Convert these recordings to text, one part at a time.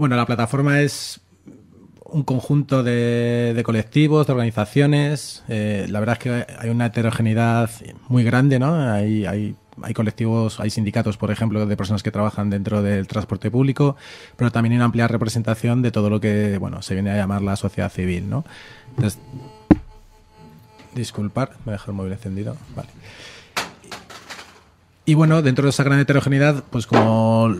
Bueno, la plataforma es un conjunto de, colectivos, de organizaciones. Eh, la verdad es que hay una heterogeneidad muy grande, ¿no? Hay, hay, colectivos, hay sindicatos, por ejemplo, de personas que trabajan dentro del transporte público, pero también hay una amplia representación de todo lo que, bueno, se viene a llamar la sociedad civil, ¿no? Entonces, disculpar, me dejar el móvil encendido. Y bueno, dentro de esa gran heterogeneidad, pues como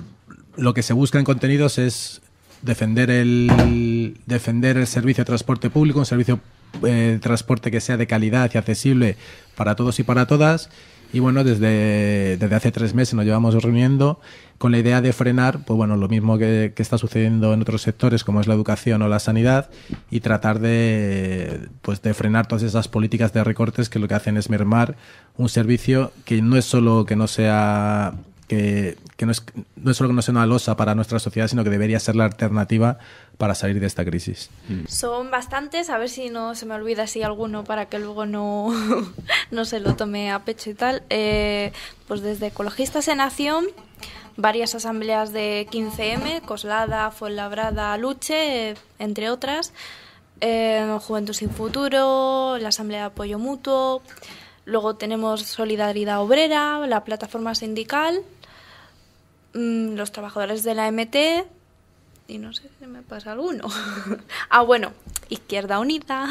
lo que se busca en contenidos es defender el, defender el servicio de transporte público, un servicio eh, de transporte que sea de calidad y accesible para todos y para todas. Y bueno, desde, desde hace tres meses nos llevamos reuniendo con la idea de frenar, pues bueno, lo mismo que, que está sucediendo en otros sectores como es la educación o la sanidad y tratar de, pues de frenar todas esas políticas de recortes que lo que hacen es mermar un servicio que no es solo que no sea que, que no es, no es solo que no sea una losa para nuestra sociedad, sino que debería ser la alternativa para salir de esta crisis. Mm. Son bastantes, a ver si no se me olvida si alguno para que luego no, se lo tome a pecho y tal. Eh, pues desde Ecologistas en Acción, varias asambleas de 15M, Coslada, Fuenlabrada, Luche, entre otras, eh, Juventud sin Futuro, la Asamblea de Apoyo Mutuo, luego tenemos Solidaridad Obrera, la Plataforma Sindical Mm, los trabajadores de la MT, y no sé si me pasa alguno. ah, bueno, Izquierda Unida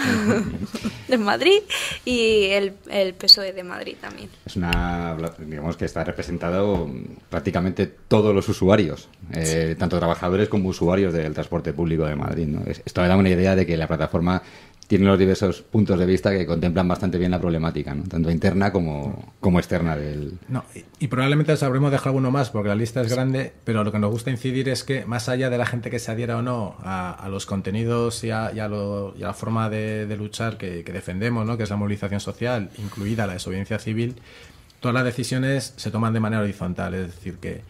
de Madrid y el, el, PSOE de Madrid también. Es una, digamos que está representado mm, prácticamente todos los usuarios, eh, tanto trabajadores como usuarios del transporte público de Madrid. ¿no? Esto me da una idea de que la plataforma tienen los diversos puntos de vista que contemplan bastante bien la problemática, tanto interna como, externa del... No, y, probablemente sabremos dejar dejado uno más porque la lista es grande, pero lo que nos gusta incidir es que más allá de la gente que se adhiera o no a, los contenidos y a, la forma de, luchar que, defendemos, ¿no? que es la movilización social, incluida la desobediencia civil, todas las decisiones se toman de manera horizontal, es decir, que...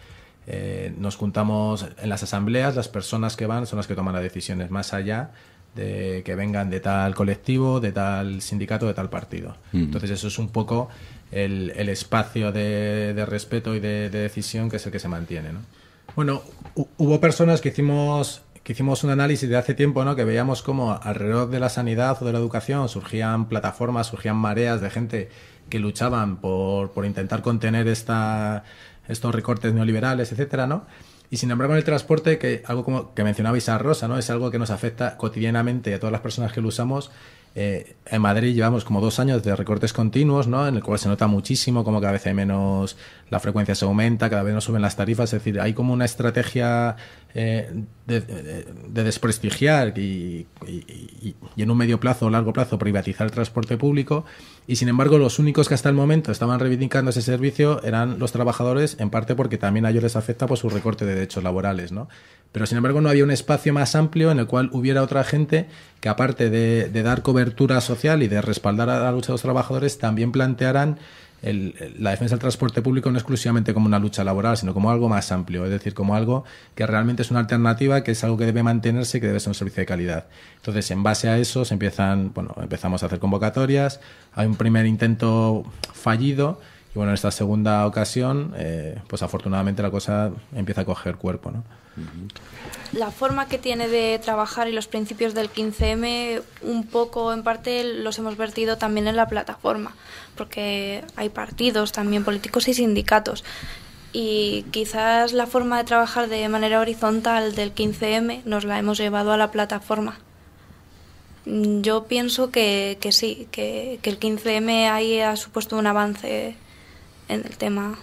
Eh, nos juntamos en las asambleas, las personas que van son las que toman las decisiones. Más allá, de que vengan de tal colectivo, de tal sindicato, de tal partido. Entonces eso es un poco el, espacio de, respeto y de, decisión que es el que se mantiene. ¿no? Bueno, hubo personas que hicimos un análisis de hace tiempo, ¿no? Que veíamos cómo alrededor de la sanidad o de la educación surgían plataformas, surgían mareas de gente que luchaban por, intentar contener estos recortes neoliberales, etcétera, ¿no? Y sin embargo, en el transporte, que algo como que mencionabais a Rosa, ¿no? Es algo que nos afecta cotidianamente a todas las personas que lo usamos. Eh, en Madrid llevamos como dos años de recortes continuos, ¿no? En el cual se nota muchísimo como cada vez hay menos, la frecuencia se aumenta, cada vez nos suben las tarifas. Es decir, hay como una estrategia eh, de, desprestigiar y, en un medio plazo o largo plazo privatizar el transporte público y sin embargo los únicos que hasta el momento estaban reivindicando ese servicio eran los trabajadores en parte porque también a ellos les afecta por pues, su recorte de derechos laborales ¿no? pero sin embargo no había un espacio más amplio en el cual hubiera otra gente que aparte de, de dar cobertura social y de respaldar a la lucha de los trabajadores también plantearan la defensa del transporte público no exclusivamente como una lucha laboral, sino como algo más amplio, es decir, como algo que realmente es una alternativa, que es algo que debe mantenerse, y que debe ser un servicio de calidad. Entonces, en base a eso, se empiezan, bueno, empezamos a hacer convocatorias, hay un primer intento fallido bueno, en esta segunda ocasión, eh, pues afortunadamente la cosa empieza a coger cuerpo. ¿no? La forma que tiene de trabajar y los principios del 15M, un poco en parte los hemos vertido también en la plataforma, porque hay partidos también políticos y sindicatos. Y quizás la forma de trabajar de manera horizontal del 15M nos la hemos llevado a la plataforma. Mm, yo pienso que, sí, que, que el 15M ahí ha supuesto un avance en el tema.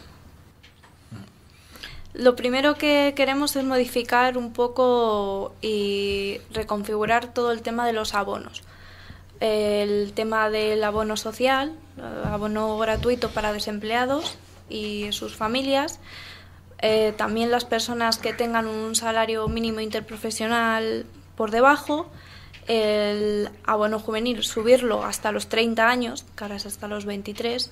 Lo primero que queremos es modificar un poco y reconfigurar todo el tema de los abonos. El tema del abono social, eh, abono gratuito para desempleados y sus familias. Eh, también las personas que tengan un salario mínimo interprofesional por debajo. El abono juvenil, subirlo hasta los 30 años, que ahora es hasta los 23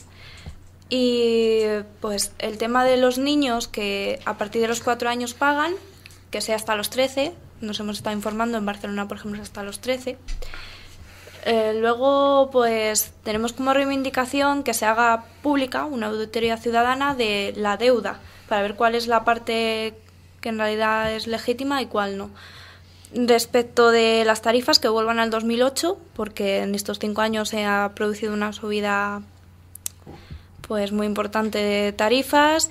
y pues el tema de los niños que a partir de los cuatro años pagan, que sea hasta los trece, nos hemos estado informando en Barcelona, por ejemplo, hasta los trece. Eh, luego, pues tenemos como reivindicación que se haga pública una auditoría ciudadana de la deuda para ver cuál es la parte que en realidad es legítima y cuál no. Respecto de las tarifas, que vuelvan al 2008, porque en estos cinco años se ha producido una subida pues muy importante tarifas,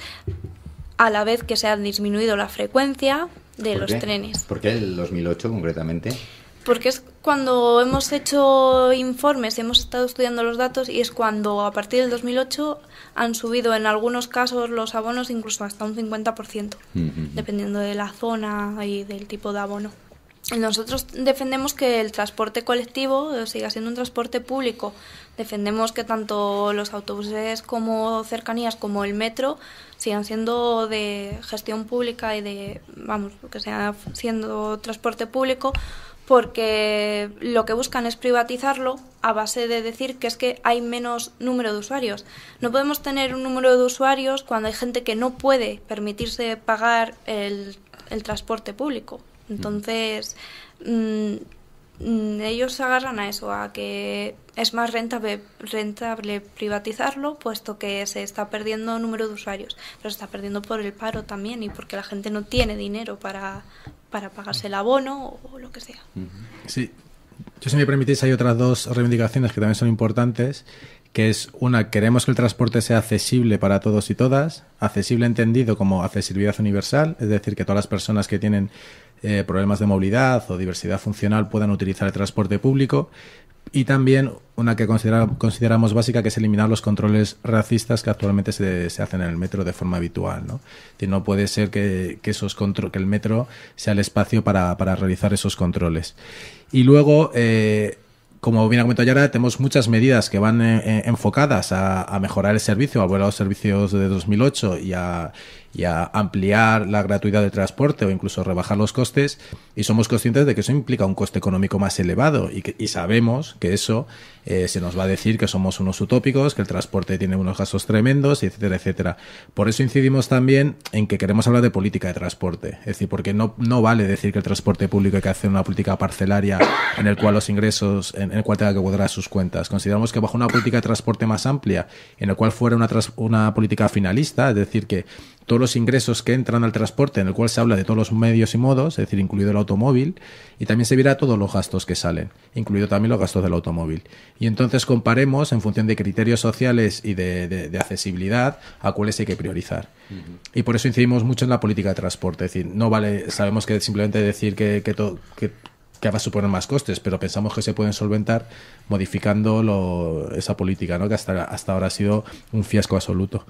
a la vez que se ha disminuido la frecuencia de los trenes. ¿Por qué el 2008 concretamente? Porque es cuando hemos hecho informes, hemos estado estudiando los datos y es cuando a partir del 2008 han subido en algunos casos los abonos incluso hasta un 50%, dependiendo de la zona y del tipo de abono. Nosotros defendemos que el transporte colectivo eh, siga siendo un transporte público. Defendemos que tanto los autobuses como cercanías como el metro sigan siendo de gestión pública y de, vamos, que sea siendo transporte público porque lo que buscan es privatizarlo a base de decir que es que hay menos número de usuarios. No podemos tener un número de usuarios cuando hay gente que no puede permitirse pagar el transporte público. Entonces, mm, mm, ellos se agarran a eso, a que es más rentable, rentable privatizarlo, puesto que se está perdiendo número de usuarios, pero se está perdiendo por el paro también y porque la gente no tiene dinero para, para pagarse el abono o lo que sea. Sí, yo si me permitís hay otras dos reivindicaciones que también son importantes, que es una, queremos que el transporte sea accesible para todos y todas, accesible entendido como accesibilidad universal, es decir, que todas las personas que tienen eh, problemas de movilidad o diversidad funcional puedan utilizar el transporte público. Y también una que consideramos básica, que es eliminar los controles racistas que actualmente se, hacen en el metro de forma habitual. No, no puede ser que, esos que el metro sea el espacio para, realizar esos controles. Y luego, eh, como bien ha comentado Yara, tenemos muchas medidas que van eh, enfocadas a, mejorar el servicio, a volver a los servicios de 2008 y a, y a ampliar la gratuidad del transporte o incluso rebajar los costes y somos conscientes de que eso implica un coste económico más elevado y, sabemos que eso eh, se nos va a decir que somos unos utópicos, que el transporte tiene unos gastos tremendos, etcétera, etcétera. Por eso incidimos también en que queremos hablar de política de transporte, es decir, porque no, vale decir que el transporte público hay que hacer una política parcelaria en el cual los ingresos, en, el cual tenga que cuadrar sus cuentas. Consideramos que bajo una política de transporte más amplia, en el cual fuera una, una política finalista, es decir, que todos los ingresos que entran al transporte, en el cual se habla de todos los medios y modos, es decir, incluido el automóvil, y también se verá todos los gastos que salen, incluido también los gastos del automóvil. Y entonces comparemos en función de criterios sociales y de, accesibilidad a cuáles hay que priorizar. Y por eso incidimos mucho en la política de transporte, es decir, no vale, sabemos que simplemente decir que, que, va a suponer más costes, pero pensamos que se pueden solventar modificando esa política, ¿no? que hasta, hasta ahora ha sido un fiasco absoluto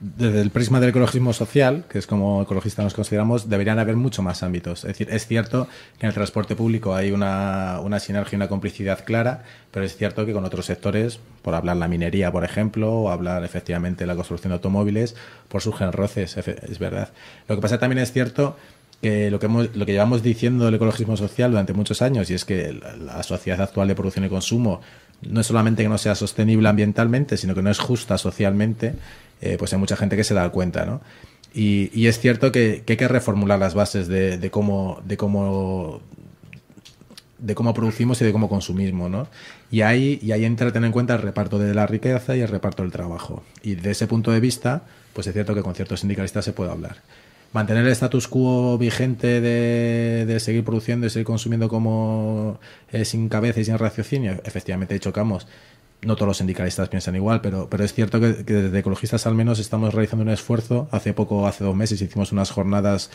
desde el prisma del ecologismo social, que es como ecologistas nos consideramos, deberían haber mucho más ámbitos. Es decir, es cierto que en el transporte público hay una, sinergia y una complicidad clara, pero es cierto que con otros sectores, por hablar la minería, por ejemplo, o hablar efectivamente la construcción de automóviles, por surgen roces, es verdad. Lo que pasa también es cierto que lo que, lo que llevamos diciendo del ecologismo social durante muchos años, y es que la sociedad actual de producción y consumo no es solamente que no sea sostenible ambientalmente, sino que no es justa socialmente eh, pues hay mucha gente que se da cuenta, ¿no? Y, es cierto que, hay que reformular las bases de, cómo, de, cómo, de cómo producimos y de cómo consumimos, ¿no? Y ahí, y ahí entra tener en cuenta el reparto de la riqueza y el reparto del trabajo. Y de ese punto de vista, pues es cierto que con ciertos sindicalistas se puede hablar mantener el status quo vigente de, seguir produciendo y seguir consumiendo como eh, sin cabeza y sin raciocinio, efectivamente chocamos no todos los sindicalistas piensan igual, pero, pero es cierto que, desde Ecologistas al menos estamos realizando un esfuerzo. Hace poco, hace dos meses, hicimos unas jornadas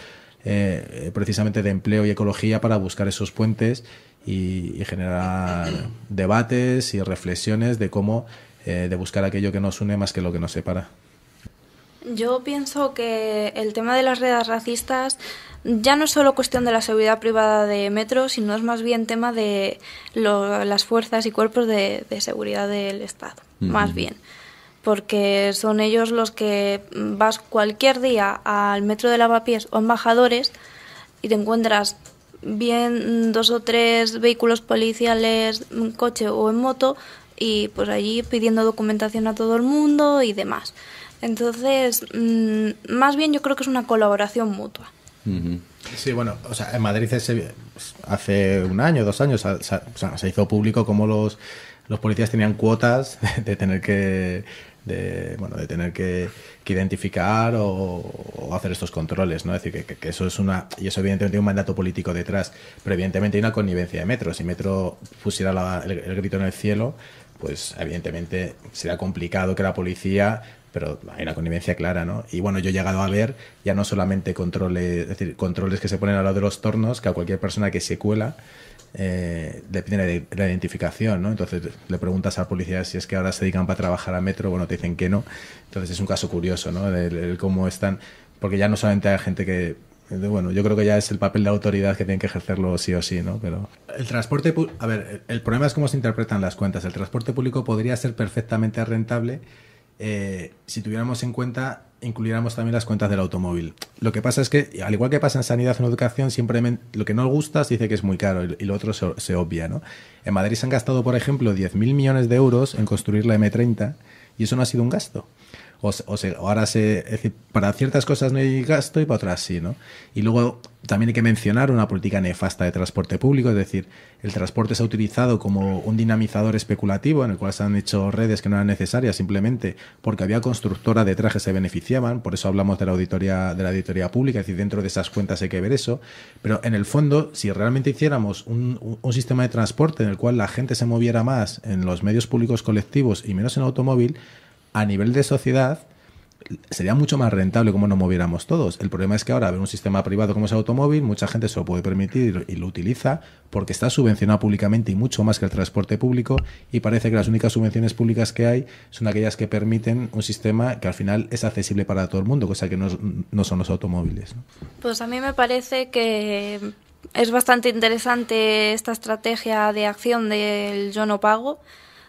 eh, precisamente de empleo y ecología para buscar esos puentes y, generar debates y reflexiones de cómo, eh, de buscar aquello que nos une más que lo que nos separa. Yo pienso que el tema de las redes racistas ya no es solo cuestión de la seguridad privada de metro, sino es más bien tema de las fuerzas y cuerpos de, seguridad del Estado, más bien. Porque son ellos los que vas cualquier día al metro de Lavapiés o embajadores y te encuentras bien dos o tres vehículos policiales, en coche o en moto, y pues allí pidiendo documentación a todo el mundo y demás. Entonces, mm, más bien yo creo que es una colaboración mutua. Sí, bueno, o sea, en Madrid pues, hace un año, dos años, se hizo público cómo los, policías tenían cuotas de tener que de, tener que, identificar o, hacer estos controles, ¿no? Es decir, que, eso es una... Y eso evidentemente tiene un mandato político detrás, pero evidentemente hay una connivencia de Metro. Si Metro pusiera el, el, grito en el cielo, pues evidentemente será complicado que la policía pero hay una connivencia clara, ¿no? Y bueno, yo he llegado a ver ya no solamente controles, es decir, controles que se ponen a lado de los tornos, que a cualquier persona que se cuela eh, le piden la, identificación, ¿no? Entonces le preguntas a la policía si es que ahora se dedican para trabajar a metro, bueno, te dicen que no. Entonces es un caso curioso, ¿no? cómo están, porque ya no solamente hay gente que bueno, yo creo que ya es el papel de autoridad que tienen que ejercerlo sí o sí, ¿no? Pero el transporte, a ver, el problema es cómo se interpretan las cuentas. El transporte público podría ser perfectamente rentable eh, si tuviéramos en cuenta, incluyéramos también las cuentas del automóvil. Lo que pasa es que, al igual que pasa en sanidad o en educación, siempre lo que no gusta se dice que es muy caro y lo otro se, obvia. ¿no? En Madrid se han gastado, por ejemplo, 10.000 millones de euros en construir la M30 y eso no ha sido un gasto. O, o, ahora se. para ciertas cosas no hay gasto y para otras sí, ¿no? Y luego también hay que mencionar una política nefasta de transporte público, es decir, el transporte se ha utilizado como un dinamizador especulativo en el cual se han hecho redes que no eran necesarias simplemente porque había constructoras de trajes que se beneficiaban, por eso hablamos de la auditoría de la auditoría pública, es decir, dentro de esas cuentas hay que ver eso, pero en el fondo, si realmente hiciéramos un sistema de transporte en el cual la gente se moviera más en los medios públicos colectivos y menos en automóvil, a nivel de sociedad sería mucho más rentable como nos moviéramos todos. El problema es que ahora ver un sistema privado como es automóvil, mucha gente se lo puede permitir y lo utiliza porque está subvencionado públicamente y mucho más que el transporte público y parece que las únicas subvenciones públicas que hay son aquellas que permiten un sistema que al final es accesible para todo el mundo, cosa que no, son los automóviles. Pues a mí me parece que es bastante interesante esta estrategia de acción del yo no pago.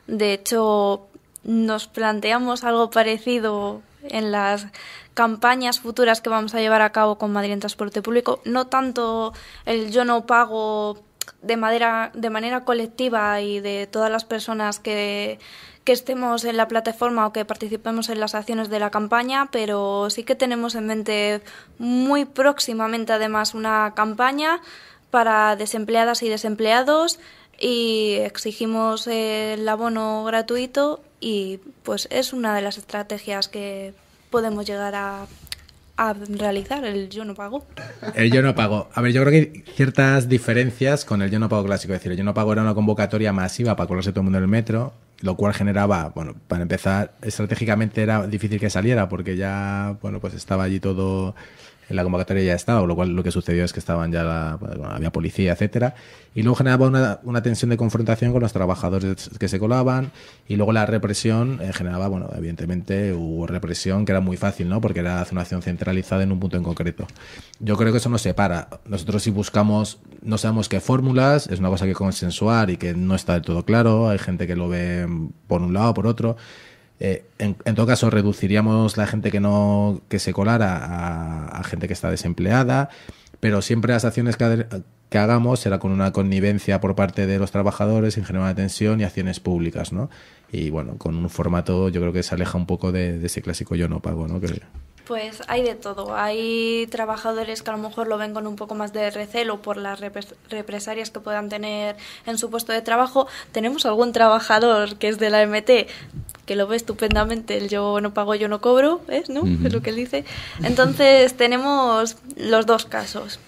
De hecho, nos planteamos algo parecido en las campañas futuras que vamos a llevar a cabo con Madrid en transporte público, no tanto el yo no pago de manera, de manera colectiva y de todas las personas que, que estemos en la plataforma o que participemos en las acciones de la campaña, pero sí que tenemos en mente muy próximamente además una campaña para desempleadas y desempleados y exigimos el abono gratuito y pues es una de las estrategias que podemos llegar a, a realizar el yo no pago. El yo no pago. A ver, yo creo que hay ciertas diferencias con el yo no pago clásico. Es decir, el yo no pago era una convocatoria masiva para colarse todo el mundo en el metro, lo cual generaba, bueno, para empezar, estratégicamente era difícil que saliera porque ya, bueno, pues estaba allí todo en la convocatoria ya estaba, lo cual lo que sucedió es que estaban ya había policía, etcétera, y luego generaba una, tensión de confrontación con los trabajadores que se colaban, y luego la represión eh, generaba, bueno, evidentemente hubo represión que era muy fácil, ¿no? Porque era una acción centralizada en un punto en concreto. Yo creo que eso nos separa. Nosotros si buscamos, no sabemos qué fórmulas, es una cosa que consensuar y que no está del todo claro, hay gente que lo ve por un lado, por otro. Eh, en, todo caso, reduciríamos la gente que no que se colara a, gente que está desempleada, pero siempre las acciones que, hagamos será con una connivencia por parte de los trabajadores en de atención y acciones públicas, ¿no? Y bueno, con un formato yo creo que se aleja un poco de, ese clásico yo no pago, ¿no? pues hay de todo. Hay trabajadores que a lo mejor lo ven con un poco más de recelo por las represalias que puedan tener en su puesto de trabajo. Tenemos algún trabajador que es de la MT que lo ve estupendamente, el yo no pago, yo no cobro, ¿No? Es lo que él dice. Entonces tenemos los dos casos.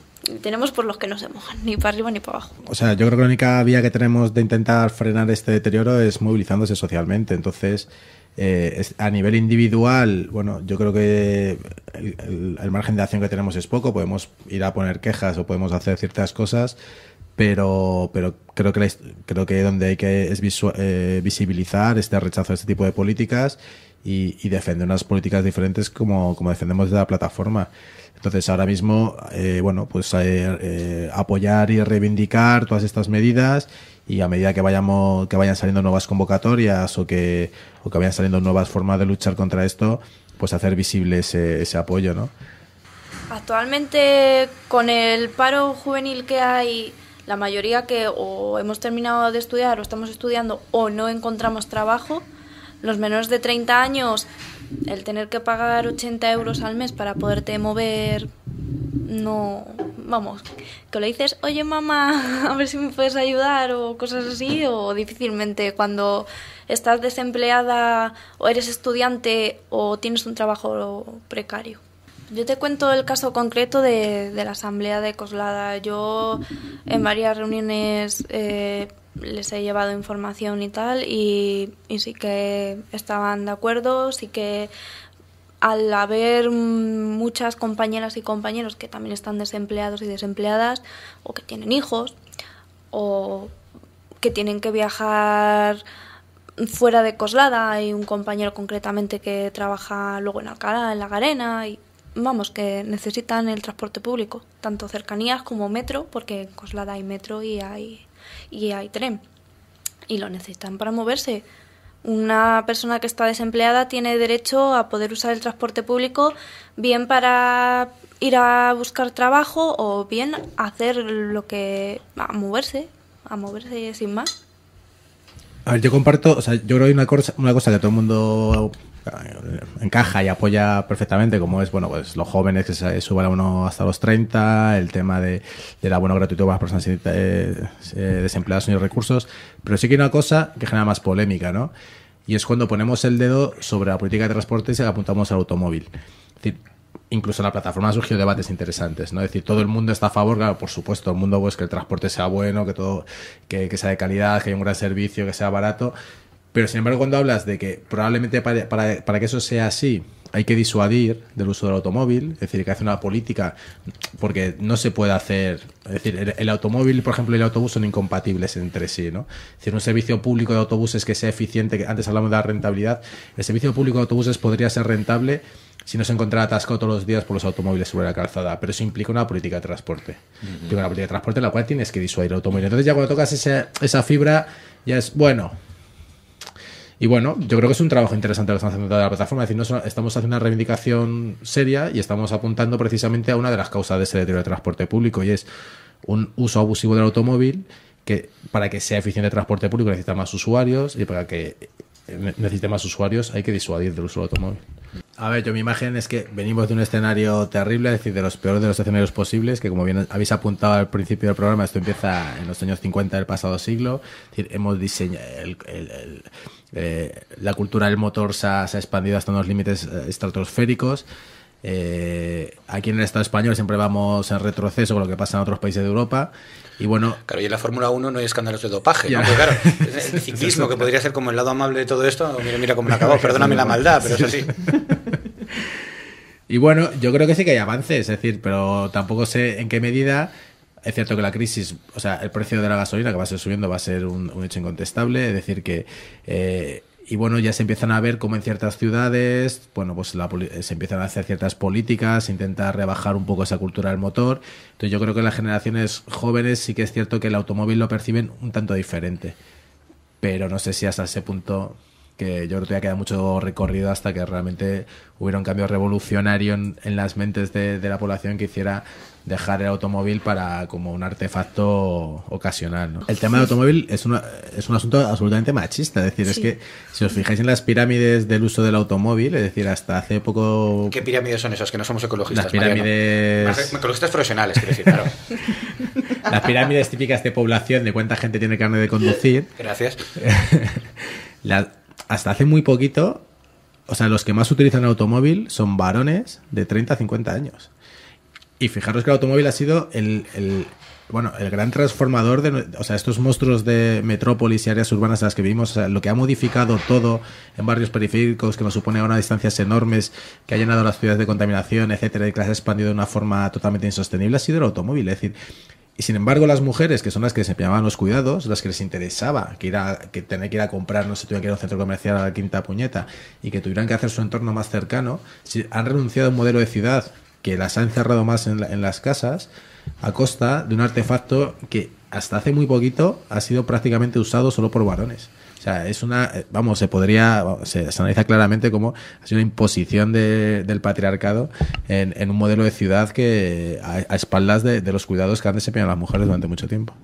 Tenemos por los que no se mojan, ni para arriba ni para abajo. O sea, yo creo que la única vía que tenemos de intentar frenar este deterioro es movilizándose socialmente. Entonces, eh, a nivel individual, bueno, yo creo que el margen de acción que tenemos es poco. Podemos ir a poner quejas o podemos hacer ciertas cosas, pero, pero creo, que creo que donde hay que es eh, visibilizar este rechazo a este tipo de políticas y, defender unas políticas diferentes como, defendemos desde la plataforma. Entonces, ahora mismo, eh, bueno, pues eh, apoyar y reivindicar todas estas medidas y a medida que vayamos que vayan saliendo nuevas convocatorias o que, o que vayan saliendo nuevas formas de luchar contra esto, pues hacer visible ese, ese apoyo, ¿no? Actualmente, con el paro juvenil que hay, la mayoría que o hemos terminado de estudiar o estamos estudiando o no encontramos trabajo, los menores de 30 años, el tener que pagar 80 euros al mes para poderte mover, no, vamos, que le dices, oye mamá, a ver si me puedes ayudar o cosas así, o difícilmente cuando estás desempleada o eres estudiante o tienes un trabajo precario. Yo te cuento el caso concreto de, la asamblea de Coslada. Yo en varias reuniones eh, les he llevado información y tal y, sí que estaban de acuerdo, sí que al haber muchas compañeras y compañeros que también están desempleados y desempleadas, o que tienen hijos, o que tienen que viajar fuera de Coslada, hay un compañero concretamente que trabaja luego en Alcalá, en La Garena, y vamos, que necesitan el transporte público, tanto cercanías como metro, porque en Coslada hay metro y hay, y hay tren. Y lo necesitan para moverse. Una persona que está desempleada tiene derecho a poder usar el transporte público bien para ir a buscar trabajo o bien hacer lo que... a moverse, a moverse sin más. A ver, yo comparto, o sea, yo creo que hay una cosa, una cosa que todo el mundo eh, encaja y apoya perfectamente, como es, bueno, pues los jóvenes que suban a uno hasta los 30, el tema de, la abono gratuito para las personas eh, eh, desempleadas sin recursos, pero sí que hay una cosa que genera más polémica, ¿no? Y es cuando ponemos el dedo sobre la política de transporte y la apuntamos al automóvil. Es decir, incluso en la plataforma han surgido debates interesantes, ¿no? Es decir, todo el mundo está a favor, claro, por supuesto, el mundo pues que el transporte sea bueno, que todo, que, sea de calidad, que haya un gran servicio, que sea barato. Pero sin embargo, cuando hablas de que probablemente para, que eso sea así, hay que disuadir del uso del automóvil, es decir, que hace una política, porque no se puede hacer, es decir, el, automóvil, por ejemplo, y el autobús son incompatibles entre sí, ¿no? Es decir, un servicio público de autobuses que sea eficiente, que antes hablamos de la rentabilidad, el servicio público de autobuses podría ser rentable si no se encontrara atascado todos los días por los automóviles sobre la calzada, pero eso implica una política de transporte. una política de transporte en la cual tienes que disuadir el automóvil. Entonces ya cuando tocas esa, esa fibra, ya es bueno. Y bueno, yo creo que es un trabajo interesante lo que están haciendo de la plataforma. Es estamos haciendo una reivindicación seria y estamos apuntando precisamente a una de las causas de ese deterioro de transporte público y es un uso abusivo del automóvil que para que sea eficiente el transporte público necesita más usuarios y para que necesite más usuarios hay que disuadir del uso del automóvil. A ver, yo mi imagen es que venimos de un escenario terrible, es decir, de los peores de los escenarios posibles, que como habéis apuntado al principio del programa, esto empieza en los años 50 del pasado siglo. Es decir, hemos diseñado el, eh, la cultura del motor se ha, expandido hasta unos límites eh, estratosféricos. Eh, aquí en el Estado español siempre vamos en retroceso con lo que pasa en otros países de Europa. Y bueno, claro, y en la Fórmula 1 no hay escándalos de dopaje. claro, el ciclismo, que podría ser como el lado amable de todo esto, mira, mira cómo lo acabó, perdóname la maldad, pero es así. Y bueno, yo creo que sí que hay avances, es decir, pero tampoco sé en qué medida. Es cierto que la crisis, o sea, el precio de la gasolina que va a ser subiendo va a ser un, hecho incontestable, es decir, que. Eh, y bueno, ya se empiezan a ver como en ciertas ciudades, bueno, pues se empiezan a hacer ciertas políticas, se intenta rebajar un poco esa cultura del motor. Entonces yo creo que las generaciones jóvenes sí que es cierto que el automóvil lo perciben un tanto diferente. Pero no sé si hasta ese punto que yo creo que ya queda mucho recorrido hasta que realmente hubiera un cambio revolucionario en, las mentes de, la población que hiciera dejar el automóvil para como un artefacto ocasional. ¿no? El tema del automóvil es, una, es un asunto absolutamente machista, es decir, es que si os fijáis en las pirámides del uso del automóvil, es decir, hasta hace poco... ¿Qué pirámides son esas? Que no somos ecologistas. Las pirámides... Ecologistas profesionales, quiero decir, claro. las pirámides típicas de población, de cuánta gente tiene carne de conducir. Gracias. hasta hace muy poquito, o sea, los que más utilizan automóvil son varones de 30 a 50 años. Y fijaros que el automóvil ha sido el, bueno, el gran transformador de, o sea, estos monstruos de metrópolis y áreas urbanas en las que vivimos, lo que ha modificado todo en barrios periféricos, que nos supone ahora distancias enormes, que ha llenado las ciudades de contaminación, etcétera, y que las ha expandido de una forma totalmente insostenible, ha sido el automóvil. Es decir, y sin embargo, las mujeres, que son las que desempeñaban los cuidados, las que les interesaba que, ir que tener que ir a comprar, no se tuviera que ir a un centro comercial a la quinta puñeta y que tuvieran que hacer su entorno más cercano, han renunciado a un modelo de ciudad que las ha encerrado más en, las casas a costa de un artefacto que hasta hace muy poquito ha sido prácticamente usado solo por varones. O sea, es una, eh, vamos, se podría, se, analiza claramente como ha sido una imposición del patriarcado en, un modelo de ciudad que a, espaldas de, los cuidados que han desempeñado las mujeres durante mucho tiempo.